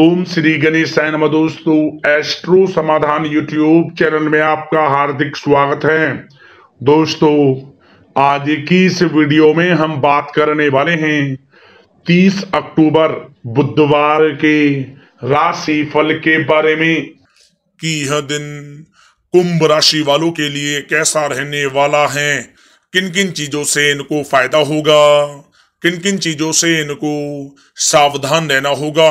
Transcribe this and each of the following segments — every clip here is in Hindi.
ओम श्री गणेश नम दोस्तों एस्ट्रो समाधान यूट्यूब चैनल में आपका हार्दिक स्वागत है दोस्तों आज की इस वीडियो में हम बात करने वाले हैं 30 अक्टूबर बुधवार के राशि फल के बारे में कि यह दिन कुंभ राशि वालों के लिए कैसा रहने वाला है किन किन चीजों से इनको फायदा होगा किन किन चीजों से इनको सावधान रहना होगा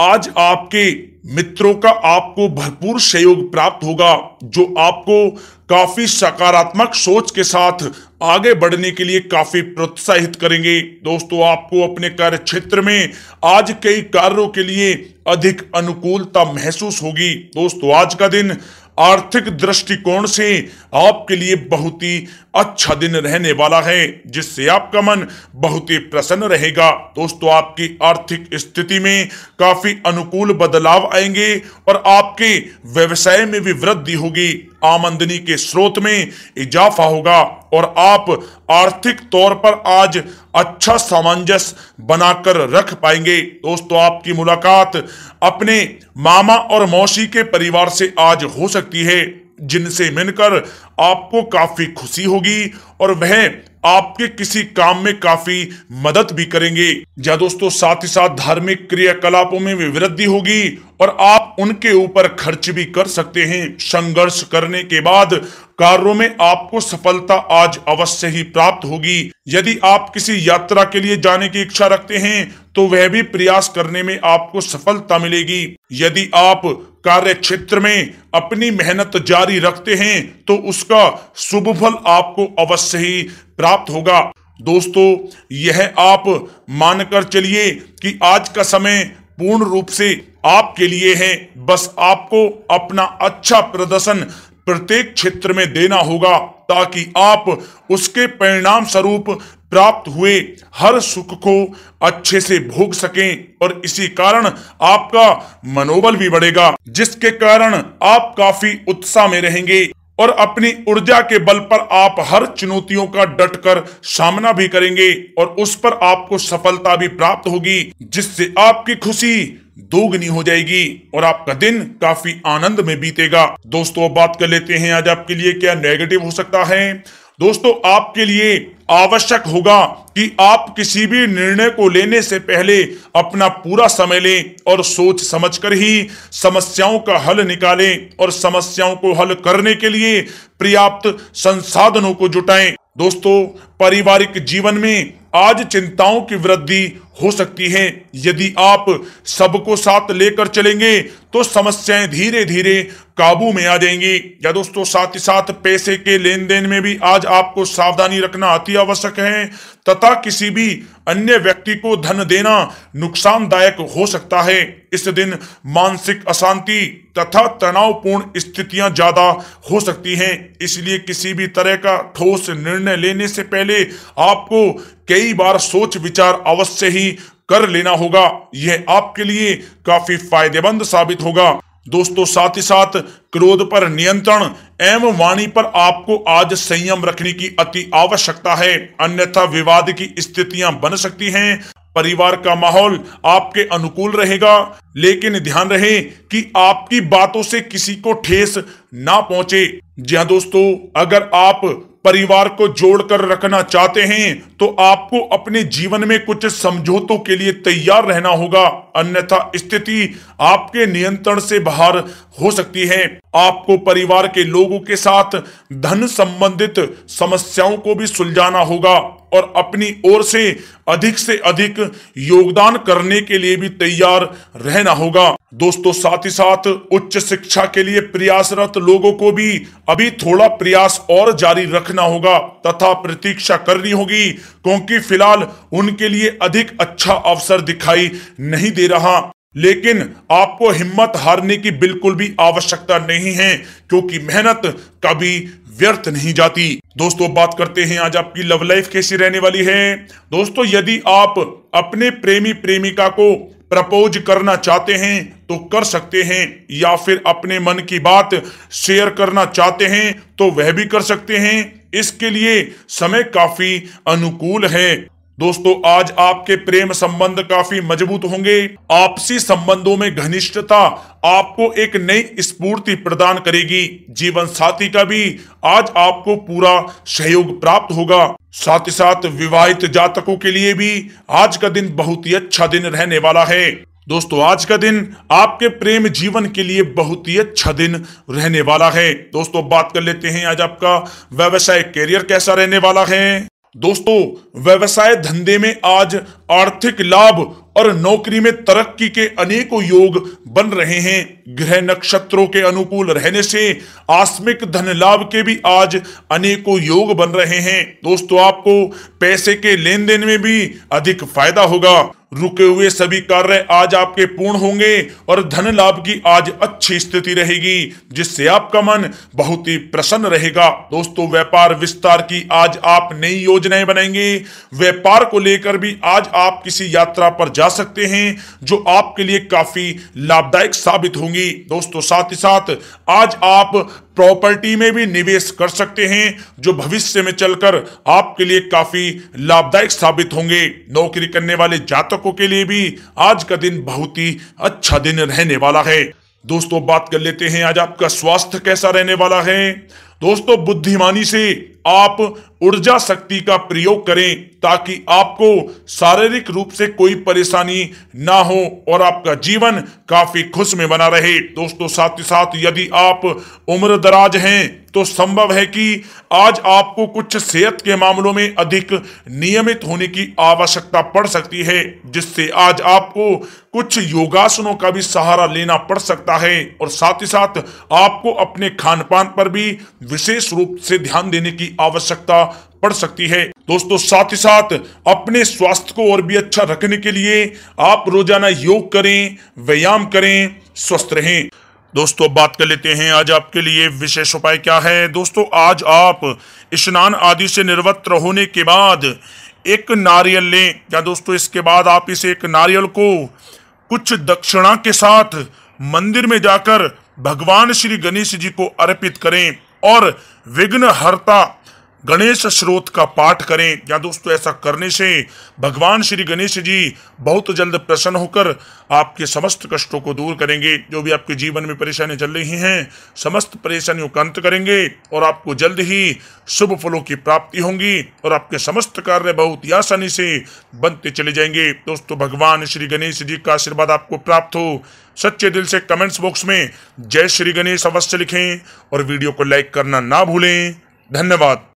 आज आपके मित्रों का आपको भरपूर सहयोग प्राप्त होगा जो आपको काफी सकारात्मक सोच के साथ आगे बढ़ने के लिए काफी प्रोत्साहित करेंगे दोस्तों आपको अपने कार्य क्षेत्र में आज कई कार्यों के लिए अधिक अनुकूलता महसूस होगी दोस्तों आज का दिन आर्थिक दृष्टिकोण से आपके लिए बहुत ही अच्छा दिन रहने वाला है जिससे आपका मन बहुत ही प्रसन्न रहेगा दोस्तों आपकी आर्थिक स्थिति में काफी अनुकूल बदलाव आएंगे और आपके व्यवसाय में भी वृद्धि होगी आमंदनी के स्रोत में इजाफा होगा और आप आर्थिक तौर पर आज अच्छा सामंजस्य बनाकर रख पाएंगे दोस्तों आपकी मुलाकात अपने मामा और मौसी के परिवार से आज हो सकती है जिनसे मिलकर आपको काफी खुशी होगी और वह आपके किसी काम में काफी मदद भी करेंगे या दोस्तों साथ ही साथ धार्मिक क्रियाकलापों में भी वृद्धि होगी और आप उनके ऊपर खर्च भी कर सकते हैं संघर्ष करने के बाद कार्यों में आपको सफलता आज अवश्य ही प्राप्त होगी यदि आप किसी यात्रा के लिए जाने की इच्छा रखते हैं तो वह भी प्रयास करने में आपको सफलता मिलेगी यदि आप कार्य क्षेत्र में अपनी मेहनत जारी रखते हैं तो उसका शुभ फल आपको अवश्य ही प्राप्त होगा दोस्तों यह आप मानकर चलिए कि आज का समय पूर्ण रूप से आपके लिए है बस आपको अपना अच्छा प्रदर्शन प्रत्येक क्षेत्र में देना होगा ताकि आप उसके परिणाम स्वरूप प्राप्त हुए हर सुख को अच्छे से भोग सकें और इसी कारण आपका मनोबल भी बढ़ेगा जिसके कारण आप काफी उत्साह में रहेंगे और अपनी ऊर्जा के बल पर आप हर चुनौतियों का डटकर सामना भी करेंगे और उस पर आपको सफलता भी प्राप्त होगी जिससे आपकी खुशी दोगुनी हो जाएगी और आपका दिन काफी आनंद में बीतेगा दोस्तों बात कर लेते हैं आज आपके लिए क्या नेगेटिव हो सकता है दोस्तों आपके लिए आवश्यक होगा कि आप किसी भी निर्णय को लेने से पहले अपना पूरा समय लें और सोच समझकर ही समस्याओं का हल निकालें और समस्याओं को हल करने के लिए पर्याप्त संसाधनों को जुटाएं दोस्तों पारिवारिक जीवन में आज चिंताओं की वृद्धि हो सकती है यदि आप सबको साथ लेकर चलेंगे तो समस्याएं धीरे धीरे काबू में आ जाएंगी या दोस्तों साथ ही साथ पैसे के लेन देन में भी आज आपको सावधानी रखना अति आवश्यक है तथा किसी भी अन्य व्यक्ति को धन देना नुकसानदायक हो सकता है इस दिन मानसिक अशांति तथा तनावपूर्ण स्थितियां ज्यादा हो सकती हैं इसलिए किसी भी तरह का ठोस निर्णय लेने से पहले आपको कई बार सोच विचार अवश्य ही कर लेना होगा यह आपके लिए काफी फायदेमंद साबित होगा दोस्तों साथ ही साथ क्रोध पर नियंत्रण एवं वाणी पर आपको आज संयम रखने की अति आवश्यकता है अन्यथा विवाद की स्थितियां बन सकती हैं परिवार का माहौल आपके अनुकूल रहेगा लेकिन ध्यान रहे कि आपकी बातों से किसी को ठेस ना पहुंचे जी हाँ दोस्तों अगर आप परिवार को जोड़कर रखना चाहते हैं तो आपको अपने जीवन में कुछ समझौतों के लिए तैयार रहना होगा अन्यथा स्थिति आपके नियंत्रण से बाहर हो सकती है आपको परिवार के लोगों के साथ धन संबंधित समस्याओं को भी सुलझाना होगा और अपनी ओर से अधिक से अधिक योगदान करने के लिए भी तैयार रहना होगा दोस्तों साथ ही साथ उच्च शिक्षा के लिए प्रयासरत लोगों को भी अभी थोड़ा प्रयास और जारी रखना होगा तथा प्रतीक्षा करनी होगी क्योंकि फिलहाल उनके लिए अधिक अच्छा अवसर दिखाई नहीं दे रहा लेकिन आपको हिम्मत हारने की बिल्कुल भी आवश्यकता नहीं है क्योंकि मेहनत कभी व्यर्थ नहीं जाती दोस्तों बात करते हैं आज आपकी लव लाइफ कैसी रहने वाली है दोस्तों यदि आप अपने प्रेमी प्रेमिका को प्रपोज करना चाहते हैं तो कर सकते हैं या फिर अपने मन की बात शेयर करना चाहते हैं तो वह भी कर सकते हैं इसके लिए समय काफी अनुकूल है दोस्तों आज आपके प्रेम संबंध काफी मजबूत होंगे आपसी संबंधों में घनिष्ठता आपको एक नई स्फूर्ति प्रदान करेगी जीवन साथी का भी आज आपको पूरा सहयोग प्राप्त होगा साथ ही साथ विवाहित जातकों के लिए भी आज का दिन बहुत ही अच्छा दिन रहने वाला है दोस्तों आज का दिन आपके प्रेम जीवन के लिए बहुत ही अच्छा दिन रहने वाला है दोस्तों बात कर लेते हैं आज आपका व्यवसाय करियर कैसा रहने वाला है दोस्तों व्यवसाय धंधे में आज आर्थिक लाभ और नौकरी में तरक्की के अनेकों योग बन रहे हैं ग्रह नक्षत्रों के अनुकूल रहने से आस्मिक धन लाभ के भी आज अनेकों योग बन रहे हैं दोस्तों आपको पैसे के लेन देन में भी अधिक फायदा होगा रुके हुए सभी कार्य आज आपके पूर्ण होंगे और धन लाभ की आज अच्छी स्थिति रहेगी जिससे आपका मन बहुत ही प्रसन्न रहेगा दोस्तों व्यापार विस्तार की आज आप नई योजनाएं बनाएंगे व्यापार को लेकर भी आज आप किसी यात्रा पर जा सकते हैं जो आपके लिए काफी लाभदायक साबित होंगी दोस्तों साथ ही साथ आज आप प्रॉपर्टी में भी निवेश कर सकते हैं जो भविष्य में चलकर आपके लिए काफी लाभदायक साबित होंगे नौकरी करने वाले जातक आपको के लिए भी आज का दिन बहुत ही अच्छा दिन रहने वाला है दोस्तों बात कर लेते हैं आज आपका स्वास्थ्य कैसा रहने वाला है दोस्तों बुद्धिमानी से आप ऊर्जा शक्ति का प्रयोग करें ताकि आपको शारीरिक रूप से कोई परेशानी ना हो और आपका जीवन काफी खुश में बना रहे दोस्तों साथ ही साथ यदि आप उम्र दराज हैं तो संभव है कि आज आपको कुछ सेहत के मामलों में अधिक नियमित होने की आवश्यकता पड़ सकती है जिससे आज आपको कुछ योगासनों का भी सहारा लेना पड़ सकता है और साथ ही साथ आपको अपने खान पान पर भी विशेष रूप से ध्यान देने की आवश्यकता पड़ सकती है दोस्तों साथ ही साथ अपने स्वास्थ्य को और भी अच्छा रखने के लिए आप रोजाना योग करें व्यायाम करें स्वस्थ रहें दोस्तों बात कर लेते हैं आज आपके लिए विशेष उपाय क्या है दोस्तों आज आप स्नान आदि से निर्वत्र होने के बाद एक नारियल लें या दोस्तों इसके बाद आप इसे एक नारियल को कुछ दक्षिणा के साथ मंदिर में जाकर भगवान श्री गणेश जी को अर्पित करें और विघ्न हरता गणेश स्रोत का पाठ करें या दोस्तों ऐसा करने से भगवान श्री गणेश जी बहुत जल्द प्रसन्न होकर आपके समस्त कष्टों को दूर करेंगे जो भी आपके जीवन में परेशानियां चल रही हैं समस्त परेशानियों का अंत करेंगे और आपको जल्द ही शुभ फलों की प्राप्ति होंगी और आपके समस्त कार्य बहुत ही आसानी से बनते चले जाएंगे दोस्तों भगवान श्री गणेश जी का आशीर्वाद आपको प्राप्त हो सच्चे दिल से कमेंट्स बॉक्स में जय श्री गणेश अवश्य लिखें और वीडियो को लाइक करना ना भूलें धन्यवाद